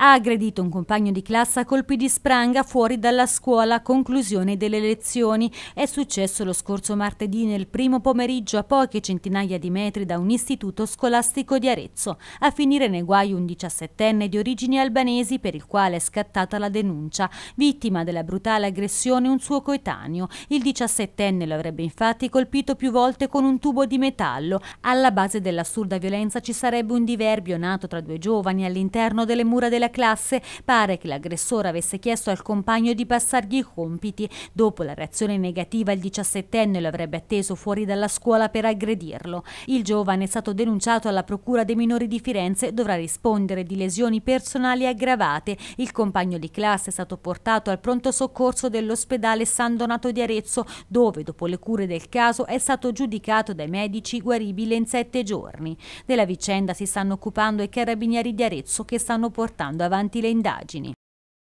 ha aggredito un compagno di classe a colpi di spranga fuori dalla scuola a conclusione delle lezioni. È successo lo scorso martedì nel primo pomeriggio a poche centinaia di metri da un istituto scolastico di Arezzo. A finire nei guai un 17enne di origini albanesi per il quale è scattata la denuncia, vittima della brutale aggressione un suo coetaneo. Il 17enne lo avrebbe infatti colpito più volte con un tubo di metallo. Alla base dell'assurda violenza ci sarebbe un diverbio nato tra due giovani all'interno delle mura della della classe, pare che l'aggressore avesse chiesto al compagno di passargli i compiti. Dopo la reazione negativa il 17enne lo avrebbe atteso fuori dalla scuola per aggredirlo. Il giovane è stato denunciato alla Procura dei minori di Firenze e dovrà rispondere di lesioni personali aggravate. Il compagno di classe è stato portato al pronto soccorso dell'ospedale San Donato di Arezzo dove dopo le cure del caso è stato giudicato dai medici guaribile in sette giorni. Della vicenda si stanno occupando i carabinieri di Arezzo che stanno portando portando avanti le indagini.